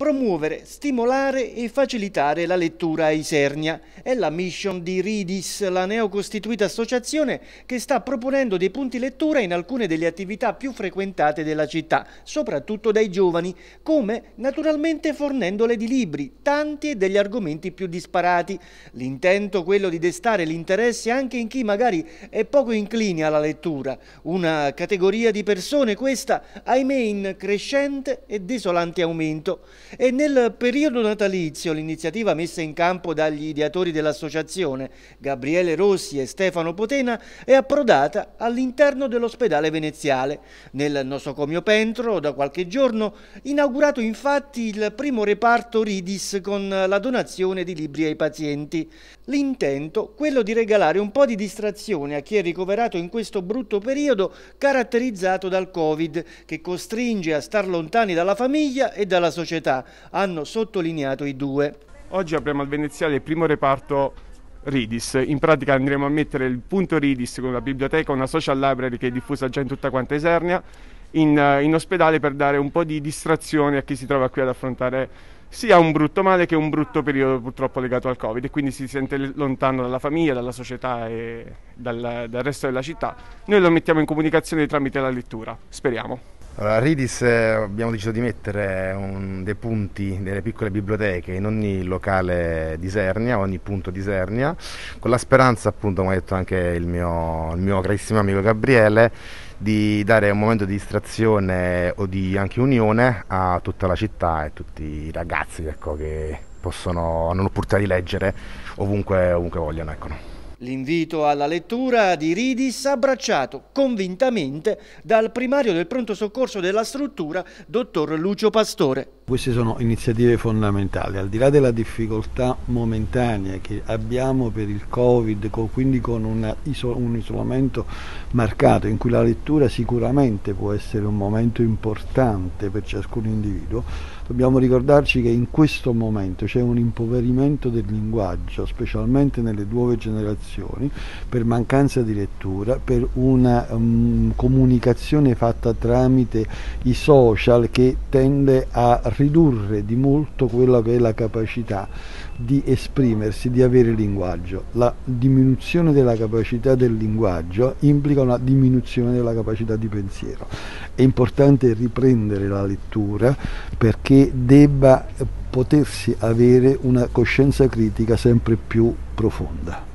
promuovere, stimolare e facilitare la lettura a Isernia. È la mission di Ridis, la neocostituita associazione che sta proponendo dei punti lettura in alcune delle attività più frequentate della città, soprattutto dai giovani, come naturalmente fornendole di libri, tanti e degli argomenti più disparati. L'intento quello di destare l'interesse anche in chi magari è poco incline alla lettura, una categoria di persone questa, ahimè, in crescente e desolante aumento e nel periodo natalizio l'iniziativa messa in campo dagli ideatori dell'associazione Gabriele Rossi e Stefano Potena è approdata all'interno dell'ospedale veneziale. Nel nosocomio Pentro da qualche giorno inaugurato infatti il primo reparto Ridis con la donazione di libri ai pazienti. L'intento quello di regalare un po' di distrazione a chi è ricoverato in questo brutto periodo caratterizzato dal Covid che costringe a star lontani dalla famiglia e dalla società hanno sottolineato i due. Oggi apriamo al Veneziale il primo reparto Ridis, in pratica andremo a mettere il punto Ridis con la biblioteca, una social library che è diffusa già in tutta quanta Esernia, in, eh, in ospedale per dare un po' di distrazione a chi si trova qui ad affrontare sia un brutto male che un brutto periodo purtroppo legato al Covid e quindi si sente lontano dalla famiglia, dalla società e dal, dal resto della città. Noi lo mettiamo in comunicazione tramite la lettura, speriamo. Allora, Ridis eh, abbiamo deciso di mettere un, dei punti delle piccole biblioteche in ogni locale di Sernia, ogni punto di Sernia, con la speranza, appunto, come ha detto anche il mio, il mio carissimo amico Gabriele, di dare un momento di distrazione o di anche unione a tutta la città e a tutti i ragazzi ecco, che possono, hanno l'opportunità di leggere ovunque, ovunque vogliano. Ecco. L'invito alla lettura di Ridis abbracciato convintamente dal primario del pronto soccorso della struttura, dottor Lucio Pastore. Queste sono iniziative fondamentali, al di là della difficoltà momentanea che abbiamo per il Covid, quindi con un isolamento marcato in cui la lettura sicuramente può essere un momento importante per ciascun individuo, dobbiamo ricordarci che in questo momento c'è un impoverimento del linguaggio, specialmente nelle nuove generazioni, per mancanza di lettura, per una um, comunicazione fatta tramite i social che tende a ridurre di molto quella che è la capacità di esprimersi, di avere linguaggio. La diminuzione della capacità del linguaggio implica una diminuzione della capacità di pensiero. È importante riprendere la lettura perché debba potersi avere una coscienza critica sempre più profonda.